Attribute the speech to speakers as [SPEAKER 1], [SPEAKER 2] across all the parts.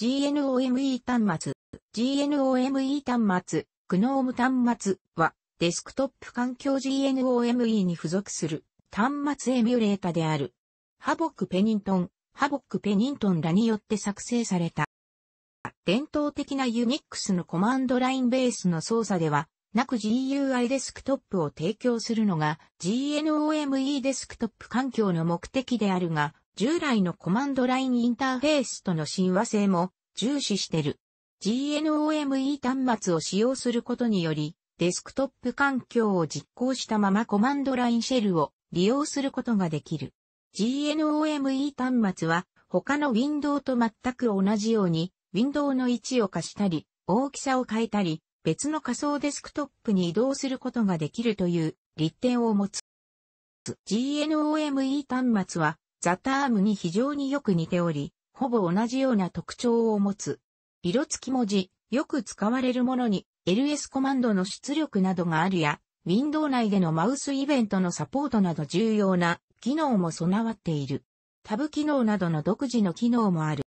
[SPEAKER 1] GNOME 端末。GNOME 端末、GNOME 端末は、デスクトップ環境 GNOME に付属する端末エミュレータである。ハボック・ペニントン、ハボック・ペニントンらによって作成された。伝統的な Unix のコマンドラインベースの操作では、なく GUI デスクトップを提供するのが GNOME デスクトップ環境の目的であるが、従来のコマンドラインインターフェースとの親和性も重視してる。GNOME 端末を使用することにより、デスクトップ環境を実行したままコマンドラインシェルを利用することができる。GNOME 端末は他の Windows と全く同じように Windows の位置を貸したり、大きさを変えたり、別の仮想デスクトップに移動することができるという利点を持つ。GNOME 端末はザタームに非常によく似ており、ほぼ同じような特徴を持つ。色付き文字、よく使われるものに LS コマンドの出力などがあるや、ウィンドウ内でのマウスイベントのサポートなど重要な機能も備わっている。タブ機能などの独自の機能もある。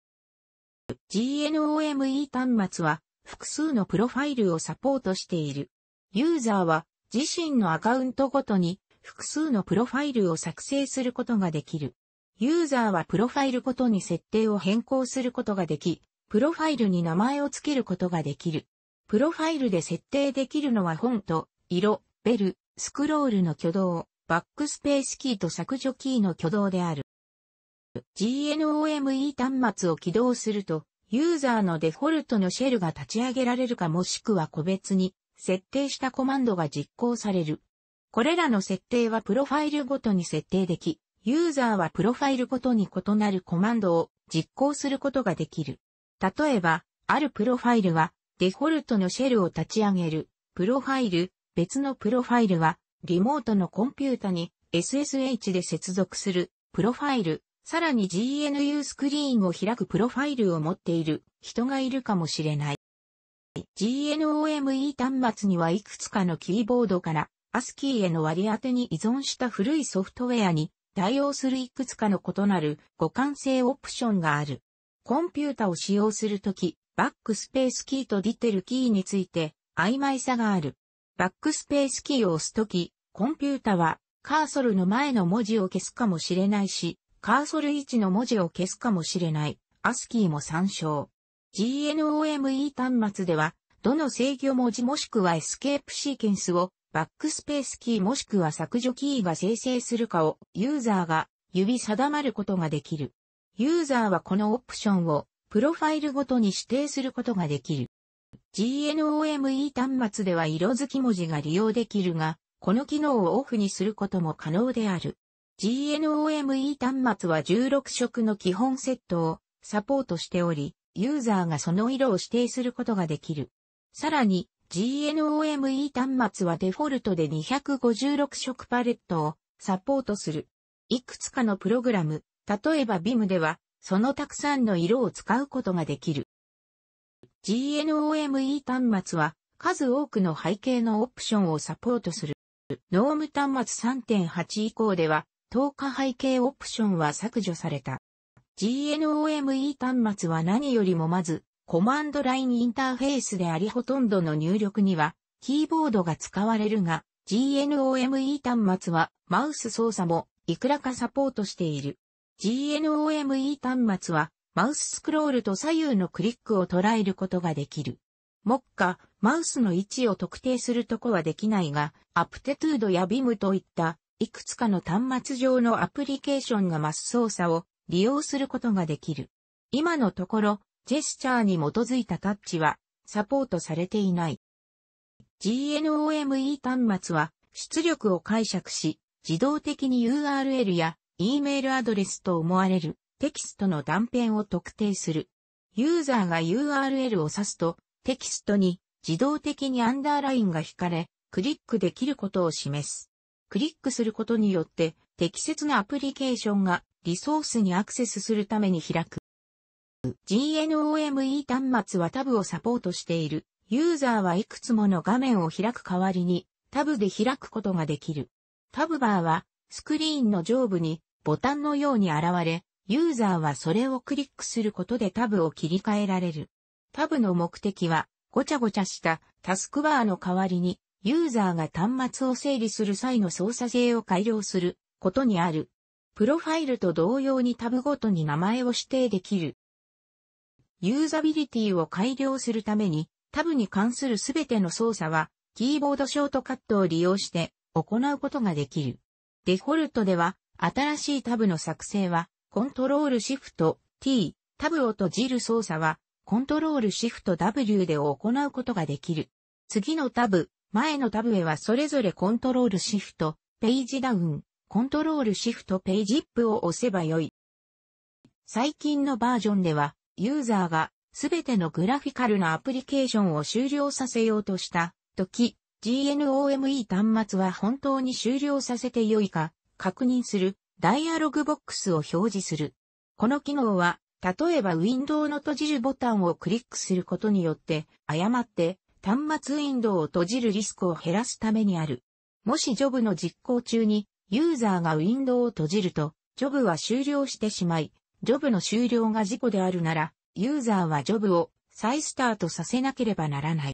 [SPEAKER 1] GNOME 端末は複数のプロファイルをサポートしている。ユーザーは自身のアカウントごとに複数のプロファイルを作成することができる。ユーザーはプロファイルごとに設定を変更することができ、プロファイルに名前を付けることができる。プロファイルで設定できるのは本と、色、ベル、スクロールの挙動、バックスペースキーと削除キーの挙動である。GNOME 端末を起動すると、ユーザーのデフォルトのシェルが立ち上げられるかもしくは個別に設定したコマンドが実行される。これらの設定はプロファイルごとに設定でき、ユーザーはプロファイルごとに異なるコマンドを実行することができる。例えば、あるプロファイルはデフォルトのシェルを立ち上げる、プロファイル、別のプロファイルはリモートのコンピュータに SSH で接続する、プロファイル、さらに GNU スクリーンを開くプロファイルを持っている人がいるかもしれない。GNOME 端末にはいくつかのキーボードから ASCII への割り当てに依存した古いソフトウェアに対応するいくつかの異なる互換性オプションがある。コンピュータを使用するとき、バックスペースキーとディテルキーについて曖昧さがある。バックスペースキーを押すとき、コンピュータはカーソルの前の文字を消すかもしれないし、カーソル位置の文字を消すかもしれない。アスキーも参照。GNOME 端末では、どの制御文字もしくはエスケープシーケンスをバックスペースキーもしくは削除キーが生成するかをユーザーが指定まることができる。ユーザーはこのオプションをプロファイルごとに指定することができる。GNOME 端末では色付き文字が利用できるが、この機能をオフにすることも可能である。GNOME 端末は16色の基本セットをサポートしており、ユーザーがその色を指定することができる。さらに、GNOME 端末はデフォルトで256色パレットをサポートする。いくつかのプログラム、例えば v i m では、そのたくさんの色を使うことができる。GNOME 端末は数多くの背景のオプションをサポートする。ノーム端末3.8以降では、透過背景オプションは削除された。GNOME 端末は何よりもまず、コマンドラインインターフェースでありほとんどの入力にはキーボードが使われるが GNOME 端末はマウス操作もいくらかサポートしている。GNOME 端末はマウススクロールと左右のクリックを捉えることができる。目下、マウスの位置を特定するとこはできないが、アプテトゥードやビムといったいくつかの端末上のアプリケーションがマス操作を利用することができる。今のところ、ジェスチャーに基づいたタッチはサポートされていない。GNOME 端末は出力を解釈し、自動的に URL や E メールアドレスと思われるテキストの断片を特定する。ユーザーが URL を指すと、テキストに自動的にアンダーラインが引かれ、クリックできることを示す。クリックすることによって、適切なアプリケーションがリソースにアクセスするために開く。GNOME 端末はタブをサポートしている。ユーザーはいくつもの画面を開く代わりにタブで開くことができる。タブバーはスクリーンの上部にボタンのように現れ、ユーザーはそれをクリックすることでタブを切り替えられる。タブの目的はごちゃごちゃしたタスクバーの代わりにユーザーが端末を整理する際の操作性を改良することにある。プロファイルと同様にタブごとに名前を指定できる。ユーザビリティを改良するために、タブに関するすべての操作は、キーボードショートカットを利用して行うことができる。デフォルトでは、新しいタブの作成は、コントロールシフト T、タブを閉じる操作は、コントロールシフト W で行うことができる。次のタブ、前のタブへはそれぞれコントロールシフト、ページダウン、コントロールシフトページップを押せばよい。最近のバージョンでは、ユーザーがすべてのグラフィカルなアプリケーションを終了させようとした時、GNOME 端末は本当に終了させてよいか確認するダイアログボックスを表示する。この機能は、例えばウィンドウの閉じるボタンをクリックすることによって、誤って端末ウィンドウを閉じるリスクを減らすためにある。もしジョブの実行中にユーザーがウィンドウを閉じると、ジョブは終了してしまい、ジョブの終了が事故であるなら、ユーザーはジョブを再スタートさせなければならない。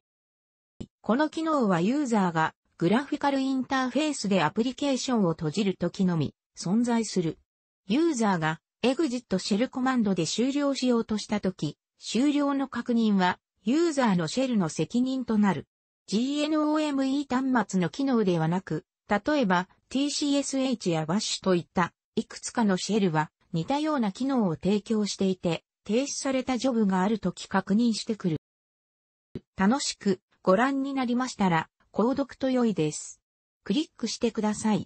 [SPEAKER 1] この機能はユーザーがグラフィカルインターフェースでアプリケーションを閉じるときのみ存在する。ユーザーが exit シェルコマンドで終了しようとしたとき、終了の確認はユーザーのシェルの責任となる。GNOME 端末の機能ではなく、例えば TCSH や WASH といったいくつかのシェルは似たような機能を提供していて、停止されたジョブがあるとき確認してくる。楽しくご覧になりましたら、購読と良いです。クリックしてください。